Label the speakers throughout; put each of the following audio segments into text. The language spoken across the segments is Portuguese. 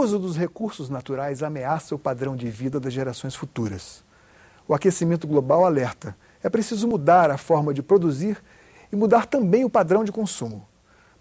Speaker 1: uso dos recursos naturais ameaça o padrão de vida das gerações futuras. O aquecimento global alerta. É preciso mudar a forma de produzir e mudar também o padrão de consumo.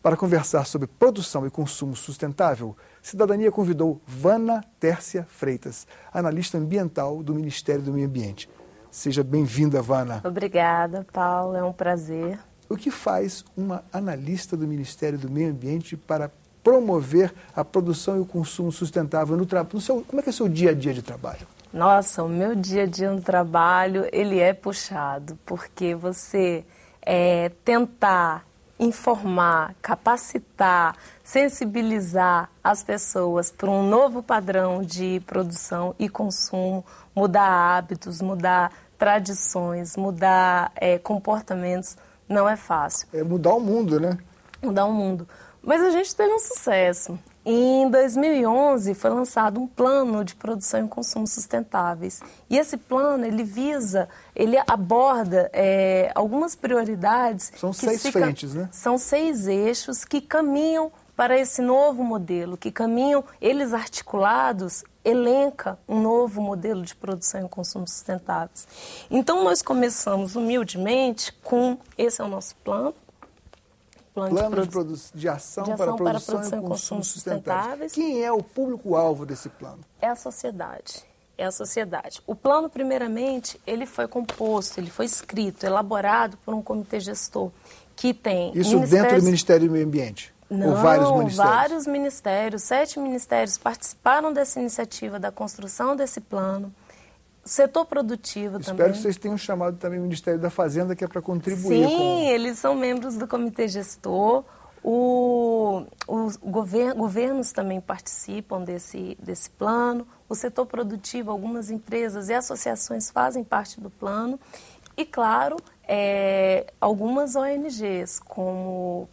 Speaker 1: Para conversar sobre produção e consumo sustentável, Cidadania convidou Vana Tércia Freitas, analista ambiental do Ministério do Meio Ambiente. Seja bem-vinda, Vana.
Speaker 2: Obrigada, Paulo. É um prazer. O que faz
Speaker 1: uma analista do Ministério do Meio Ambiente para promover a produção e o consumo sustentável no trabalho? Como é que é o seu dia a dia de trabalho?
Speaker 2: Nossa, o meu dia a dia no trabalho, ele é puxado, porque você é, tentar informar, capacitar, sensibilizar as pessoas para um novo padrão de produção e consumo, mudar hábitos, mudar tradições, mudar é, comportamentos, não é fácil. É mudar o mundo, né? Mudar o mundo. Mas a gente teve um sucesso. Em 2011 foi lançado um plano de produção e consumo sustentáveis. E esse plano ele visa, ele aborda é, algumas prioridades. São seis frentes, né? São seis eixos que caminham para esse novo modelo, que caminham eles articulados elenca um novo modelo de produção e consumo sustentáveis. Então nós começamos humildemente com esse é o nosso plano plano, plano de, produ... de, ação de, ação para, para produção, produção e consumo sustentáveis. sustentáveis. Quem é
Speaker 1: o público-alvo desse plano?
Speaker 2: É a sociedade. É a sociedade. O plano, primeiramente, ele foi composto, ele foi escrito, elaborado por um comitê gestor que tem... Isso dentro do
Speaker 1: Ministério do Meio Ambiente?
Speaker 2: Não, vários ministérios? vários ministérios. Sete ministérios participaram dessa iniciativa da construção desse plano. Setor produtivo Espero também. Espero que vocês
Speaker 1: tenham chamado também o Ministério da Fazenda, que é para contribuir. Sim, com...
Speaker 2: eles são membros do comitê gestor. O, os govern, governos também participam desse, desse plano. O setor produtivo, algumas empresas e associações fazem parte do plano. E, claro, é, algumas ONGs, como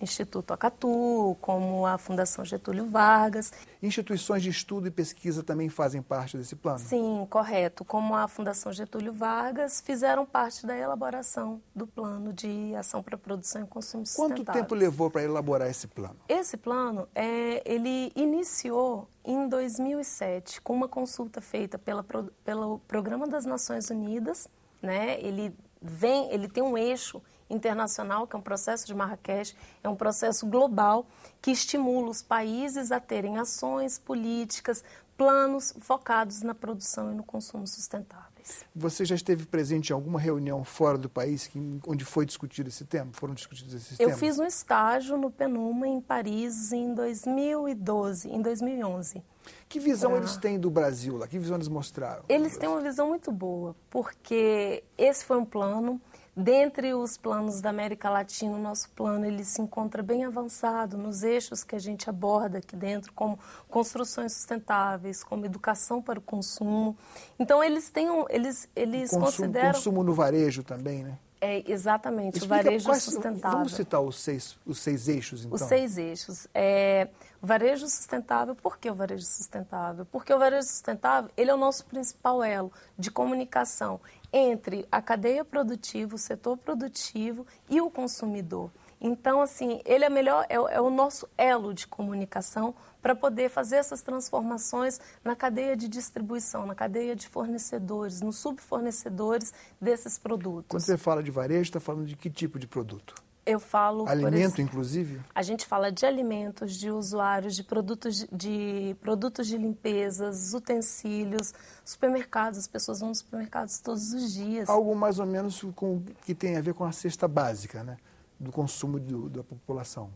Speaker 2: Instituto Acatu, como a Fundação Getúlio Vargas. Instituições de estudo e pesquisa também
Speaker 1: fazem parte desse plano?
Speaker 2: Sim, correto. Como a Fundação Getúlio Vargas, fizeram parte da elaboração do plano de ação para a produção e consumo sustentável. Quanto tempo
Speaker 1: levou para elaborar esse plano?
Speaker 2: Esse plano, é, ele iniciou em 2007, com uma consulta feita pela, pelo Programa das Nações Unidas. Né? Ele, vem, ele tem um eixo internacional, que é um processo de Marrakech, é um processo global que estimula os países a terem ações, políticas, planos focados na produção e no consumo sustentáveis.
Speaker 1: Você já esteve presente em alguma reunião fora do país que, onde foi discutido esse tema? Foram discutidos esses temas? Eu fiz
Speaker 2: um estágio no Penuma em Paris em 2012, em 2011. Que visão ah. eles têm do Brasil lá? Que visão eles mostraram? Eles têm uma visão muito boa, porque esse foi um plano Dentre os planos da América Latina, o nosso plano ele se encontra bem avançado nos eixos que a gente aborda aqui dentro, como construções sustentáveis, como educação para o consumo. Então eles têm um, eles eles consumo, consideram consumo
Speaker 1: no varejo também, né?
Speaker 2: É, exatamente, Explica o varejo quais, sustentável. Vamos citar
Speaker 1: os seis, os seis eixos, então. Os seis
Speaker 2: eixos. É, varejo sustentável, por que o varejo sustentável? Porque o varejo sustentável ele é o nosso principal elo de comunicação entre a cadeia produtiva, o setor produtivo e o consumidor. Então, assim, ele é melhor, é, é o nosso elo de comunicação para poder fazer essas transformações na cadeia de distribuição, na cadeia de fornecedores, nos subfornecedores desses produtos. Quando
Speaker 1: você fala de varejo, está falando de que tipo de produto?
Speaker 2: Eu falo. Alimento, inclusive? A gente fala de alimentos, de usuários, de produtos de, de, produtos de limpezas, utensílios, supermercados. As pessoas vão nos supermercados todos os dias. Algo mais ou
Speaker 1: menos com, que tem a ver com a cesta básica, né? do consumo do, da população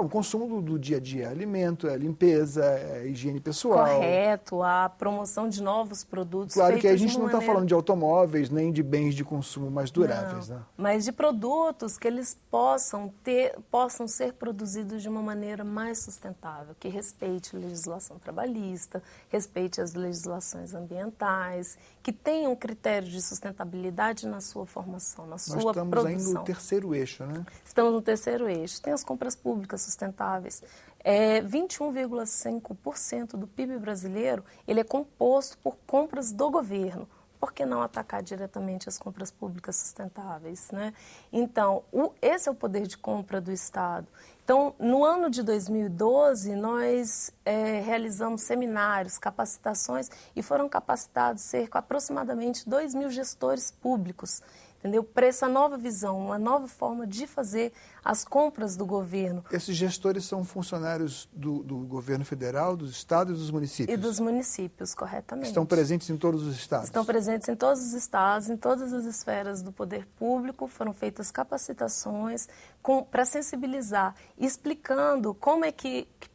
Speaker 1: o consumo do, do, dia a dia, é alimento, é limpeza, é higiene pessoal. Correto,
Speaker 2: a promoção de novos produtos. Claro que a gente não está maneira... falando de
Speaker 1: automóveis nem de bens de consumo mais duráveis, não, né?
Speaker 2: Mas de produtos que eles possam ter, possam ser produzidos de uma maneira mais sustentável, que respeite a legislação trabalhista, respeite as legislações ambientais, que tenham um critérios de sustentabilidade na sua formação, na sua produção. Nós estamos aí no
Speaker 1: terceiro eixo, né?
Speaker 2: Estamos no terceiro eixo. Tem as compras públicas sustentáveis. É, 21,5% do PIB brasileiro ele é composto por compras do governo. Por que não atacar diretamente as compras públicas sustentáveis? Né? Então, o, esse é o poder de compra do Estado. Então, no ano de 2012, nós é, realizamos seminários, capacitações e foram capacitados cerca aproximadamente 2 mil gestores públicos entendeu? Para essa nova visão, uma nova forma de fazer as compras do governo.
Speaker 1: Esses gestores são funcionários do, do governo federal, dos estados e dos municípios? E dos
Speaker 2: municípios, corretamente. Estão
Speaker 1: presentes em todos os estados? Estão
Speaker 2: presentes em todos os estados, em todas as esferas do poder público. Foram feitas capacitações para sensibilizar, explicando como é que, que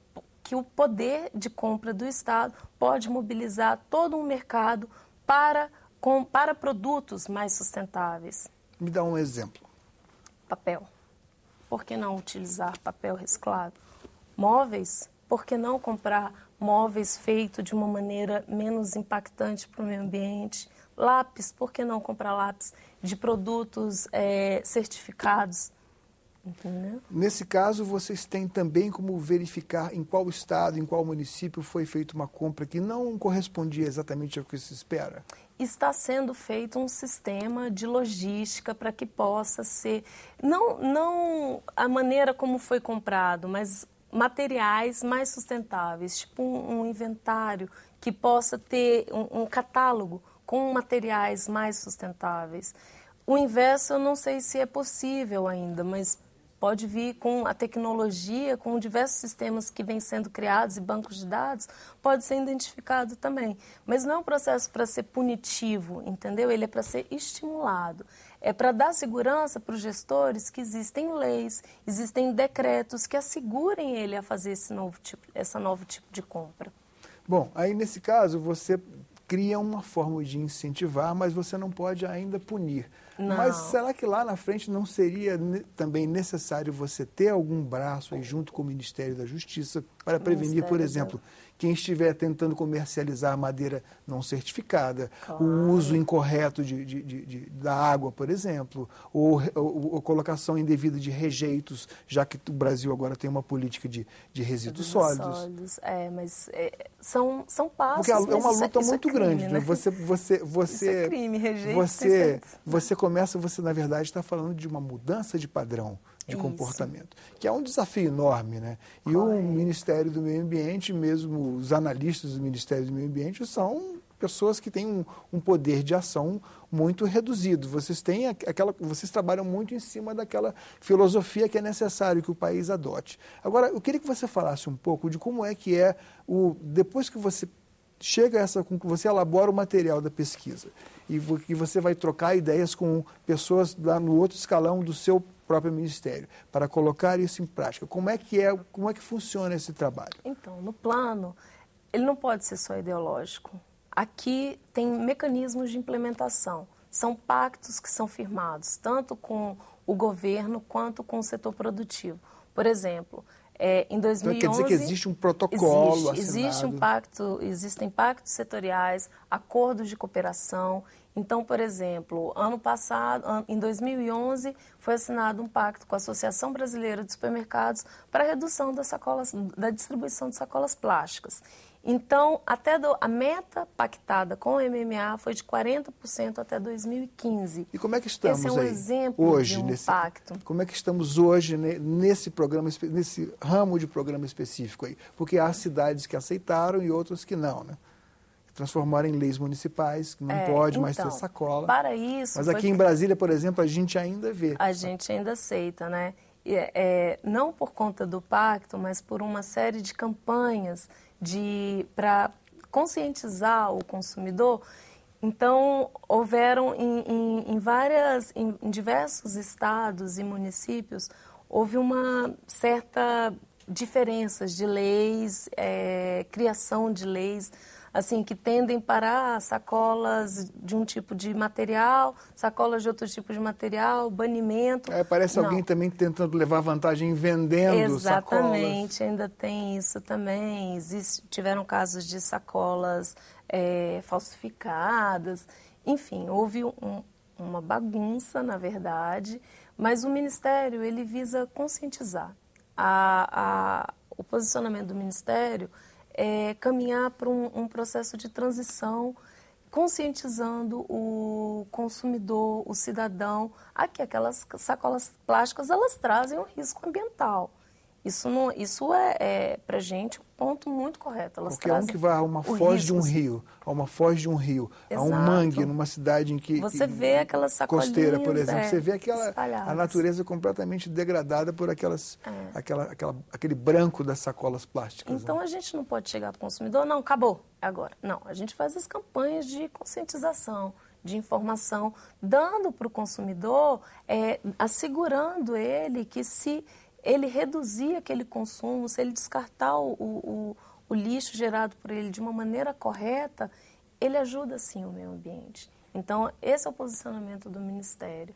Speaker 2: que o poder de compra do Estado pode mobilizar todo um mercado para com, para produtos mais sustentáveis?
Speaker 1: Me dá um exemplo.
Speaker 2: Papel. Por que não utilizar papel reciclado? Móveis. Por que não comprar móveis feitos de uma maneira menos impactante para o meio ambiente? Lápis. Por que não comprar lápis de produtos é, certificados?
Speaker 1: Entendeu? Nesse caso, vocês têm também como verificar em qual estado, em qual município foi feita uma compra que não correspondia exatamente ao que se espera?
Speaker 2: está sendo feito um sistema de logística para que possa ser, não, não a maneira como foi comprado, mas materiais mais sustentáveis, tipo um, um inventário que possa ter um, um catálogo com materiais mais sustentáveis. O inverso eu não sei se é possível ainda, mas pode vir com a tecnologia, com diversos sistemas que vêm sendo criados e bancos de dados, pode ser identificado também. Mas não é um processo para ser punitivo, entendeu? Ele é para ser estimulado. É para dar segurança para os gestores que existem leis, existem decretos que assegurem ele a fazer esse novo tipo, essa novo tipo de compra.
Speaker 1: Bom, aí nesse caso você cria uma forma de incentivar, mas você não pode ainda punir. Não. Mas será que lá na frente não seria também necessário você ter algum braço aí junto com o Ministério da Justiça para prevenir, por exemplo, quem estiver tentando comercializar madeira não certificada, claro. o uso incorreto de, de, de, da água, por exemplo, ou, ou, ou, colocação indevida de rejeitos, já que o Brasil agora tem uma política de, resíduos sólidos.
Speaker 2: sólidos. É, mas é, são, são passos. Porque é uma luta isso, é muito isso é crime, grande. Né? Você,
Speaker 1: né? você, você, isso é crime, rejeito, você, você começa, você na verdade está falando de uma mudança de padrão de Isso. comportamento, que é um desafio enorme, né? E o Ministério do Meio Ambiente, mesmo os analistas do Ministério do Meio Ambiente, são pessoas que têm um, um poder de ação muito reduzido. Vocês têm aquela, vocês trabalham muito em cima daquela filosofia que é necessário que o país adote. Agora, eu queria que você falasse um pouco de como é que é o depois que você chega a essa você elabora o material da pesquisa e, você vai trocar ideias com pessoas lá no outro escalão do seu próprio ministério para colocar isso em prática. Como é que é, como é que funciona esse trabalho?
Speaker 2: Então, no plano, ele não pode ser só ideológico. Aqui tem mecanismos de implementação. São pactos que são firmados tanto com o governo quanto com o setor produtivo. Por exemplo, é, em 2011 então, quer dizer que existe um protocolo existe, assinado. existe um pacto, existem pactos setoriais, acordos de cooperação então, por exemplo, ano passado, em 2011, foi assinado um pacto com a Associação Brasileira de Supermercados para a redução das sacolas, da distribuição de sacolas plásticas. Então, até do, a meta pactada com o MMA foi de 40% até 2015. E como é que estamos Esse é um aí, exemplo hoje, de um nesse, pacto.
Speaker 1: Como é que estamos hoje né, nesse programa, nesse ramo de programa específico aí? Porque há cidades que aceitaram e outras que não, né? transformar em leis municipais, que não é, pode então, mais ter então, sacola. Para
Speaker 2: isso. Mas aqui em Brasília,
Speaker 1: por exemplo, a gente ainda vê. A
Speaker 2: gente ainda aceita, né? E, é, é não por conta do pacto, mas por uma série de campanhas de para conscientizar o consumidor. Então, houveram em, em, em várias, em, em diversos estados e municípios, houve uma certa diferenças de leis, é, criação de leis assim que tendem para sacolas de um tipo de material, sacolas de outro tipo de material, banimento. É, parece Não. alguém
Speaker 1: também tentando levar vantagem vendendo Exatamente, sacolas. Exatamente,
Speaker 2: ainda tem isso também. Existe, tiveram casos de sacolas é, falsificadas. Enfim, houve um, uma bagunça, na verdade, mas o Ministério ele visa conscientizar. A, a, o posicionamento do Ministério é, caminhar para um, um processo de transição, conscientizando o consumidor, o cidadão, a que aquelas sacolas plásticas elas trazem um risco ambiental. Isso, não, isso é, é para gente um ponto muito correto. Elas Qualquer um que vá a uma foz risco. de um assim.
Speaker 1: rio, a uma foz de um rio, Exato. a um mangue, numa cidade em que... Você vê aquelas sacolas Costeira, por exemplo. É, você vê
Speaker 2: aquela a natureza
Speaker 1: é completamente degradada por aquelas, é. aquela, aquela, aquele branco das sacolas plásticas. Então,
Speaker 2: né? a gente não pode chegar para o consumidor, não, acabou, é agora. Não, a gente faz as campanhas de conscientização, de informação, dando para o consumidor, é, assegurando ele que se ele reduzir aquele consumo, se ele descartar o, o, o lixo gerado por ele de uma maneira correta, ele ajuda sim o meio ambiente. Então, esse é o posicionamento do Ministério.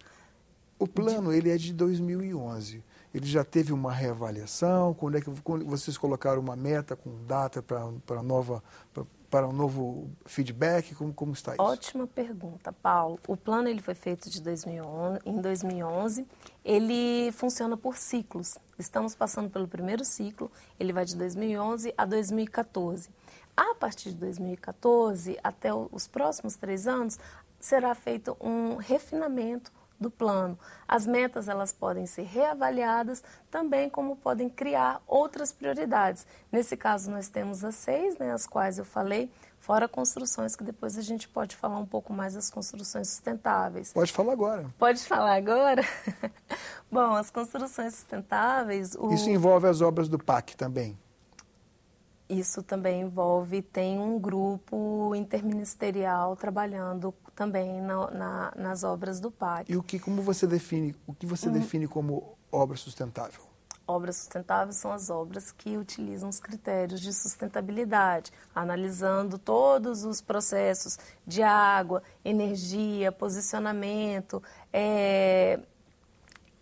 Speaker 1: O plano ele é de 2011. Ele já teve uma reavaliação. Quando é que quando vocês colocaram uma meta com data para nova pra, para um novo feedback? Como, como está isso?
Speaker 2: Ótima pergunta, Paulo. O plano ele foi feito de 2011, em 2011 ele funciona por ciclos. Estamos passando pelo primeiro ciclo, ele vai de 2011 a 2014. A partir de 2014, até os próximos três anos, será feito um refinamento do plano. As metas elas podem ser reavaliadas, também como podem criar outras prioridades. Nesse caso nós temos as seis, né, as quais eu falei, fora construções que depois a gente pode falar um pouco mais das construções sustentáveis. Pode falar agora. Pode falar agora. Bom, as construções sustentáveis. O... Isso envolve
Speaker 1: as obras do PAC também
Speaker 2: isso também envolve, tem um grupo interministerial trabalhando também na, na, nas obras do parque.
Speaker 1: E o que, como você define, o que você hum. define como obra sustentável?
Speaker 2: Obras sustentáveis são as obras que utilizam os critérios de sustentabilidade, analisando todos os processos de água, energia, posicionamento, é,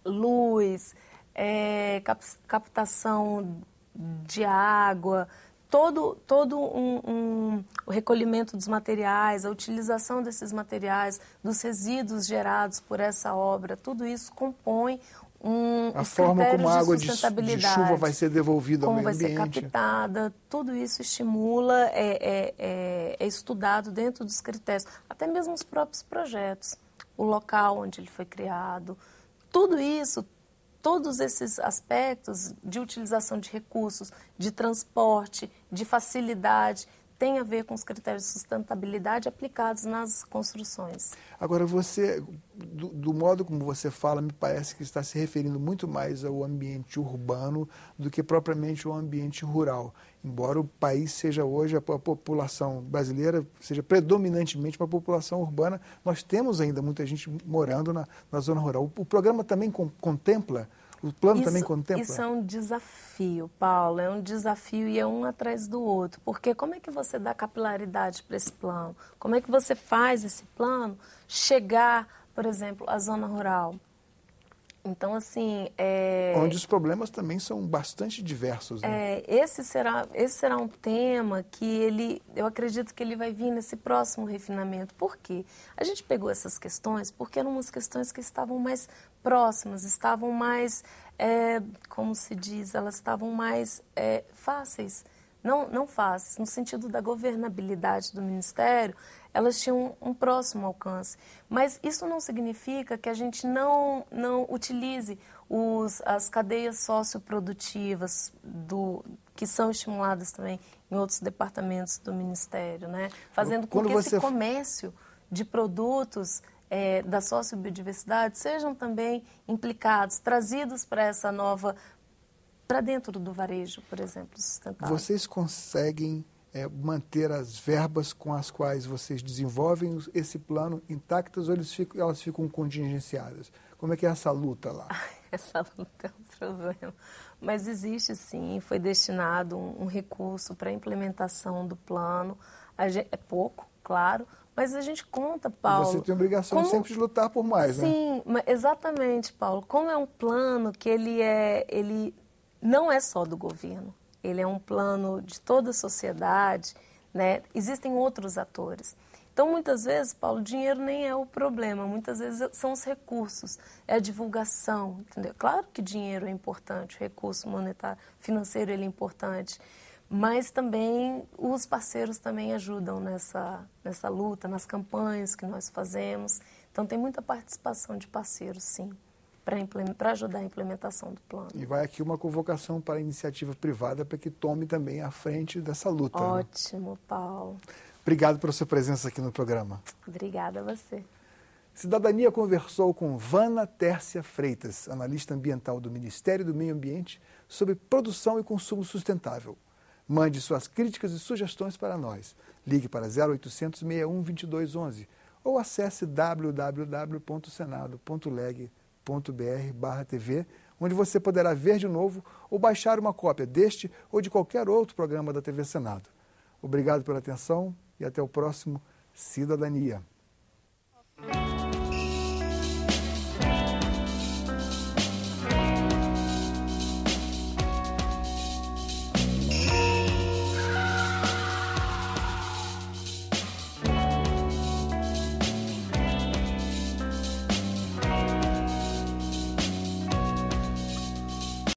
Speaker 2: luz, é, captação de água, todo, todo um, um, o recolhimento dos materiais, a utilização desses materiais, dos resíduos gerados por essa obra, tudo isso compõe um, a forma como a água de, de, chuva vai
Speaker 1: ser devolvida ao meio ambiente. Como vai ser
Speaker 2: captada, tudo isso estimula, é, é, é, é estudado dentro dos critérios, até mesmo os próprios projetos, o local onde ele foi criado, tudo isso todos esses aspectos de utilização de recursos, de transporte, de facilidade, tem a ver com os critérios de sustentabilidade aplicados nas construções.
Speaker 1: Agora, você, do, do, modo como você fala, me parece que está se referindo muito mais ao ambiente urbano do que propriamente ao ambiente rural. Embora o país seja hoje, a, a população brasileira seja predominantemente uma população urbana, nós temos ainda muita gente morando na, na zona rural. O, o programa também com, contempla o plano isso, também contempla? Isso é
Speaker 2: um desafio, Paulo. É um desafio e é um atrás do outro. Porque como é que você dá capilaridade para esse plano? Como é que você faz esse plano chegar, por exemplo, à zona rural? Então, assim. É... Onde os
Speaker 1: problemas também são bastante diversos. Né?
Speaker 2: É, esse, será, esse será um tema que ele. Eu acredito que ele vai vir nesse próximo refinamento. Por quê? A gente pegou essas questões porque eram umas questões que estavam mais próximas, estavam mais, é, como se diz, elas estavam mais é, fáceis. Não, não fáceis, no sentido da governabilidade do Ministério, elas tinham um, um próximo alcance. Mas isso não significa que a gente não, não utilize os, as cadeias socioprodutivas do, que são estimuladas também em outros departamentos do Ministério, né? fazendo com Quando que você... esse comércio de produtos é, da sociobiodiversidade sejam também implicados, trazidos para essa nova, para dentro do varejo, por exemplo, sustentável.
Speaker 1: Vocês conseguem é, manter as verbas com as quais vocês desenvolvem esse plano intactas ou ficam, elas ficam contingenciadas? Como é que é essa luta lá?
Speaker 2: essa luta é um problema. Mas existe sim, foi destinado um, um recurso para a implementação do plano. Gente, é pouco, claro, mas a gente conta, Paulo. Você tem a obrigação como... sempre de
Speaker 1: lutar por mais, Sim,
Speaker 2: né? Sim, exatamente, Paulo. Como é um plano que ele é, ele não é só do governo. Ele é um plano de toda a sociedade, né? Existem outros atores. Então, muitas vezes, Paulo, o dinheiro nem é o problema, muitas vezes é, são os recursos, é a divulgação, entendeu? Claro que dinheiro é importante, o recurso monetário, financeiro ele é importante, mas também os parceiros também ajudam nessa, nessa luta, nas campanhas que nós fazemos. Então tem muita participação de parceiros, sim, para ajudar a implementação do plano. E
Speaker 1: vai aqui uma convocação para a iniciativa privada para que tome também a frente dessa luta. Né?
Speaker 2: Ótimo, né? Paulo.
Speaker 1: Obrigado pela sua presença aqui no programa.
Speaker 2: Obrigada a você.
Speaker 1: Cidadania conversou com Vana Tércia Freitas, analista ambiental do Ministério do Meio Ambiente, sobre produção e consumo sustentável. Mande suas críticas e sugestões para nós. Ligue para 0800 61 2211 ou acesse www.senado.leg.br/tv, onde você poderá ver de novo ou baixar uma cópia deste ou de qualquer outro programa da TV Senado. Obrigado pela atenção e até o próximo Cidadania.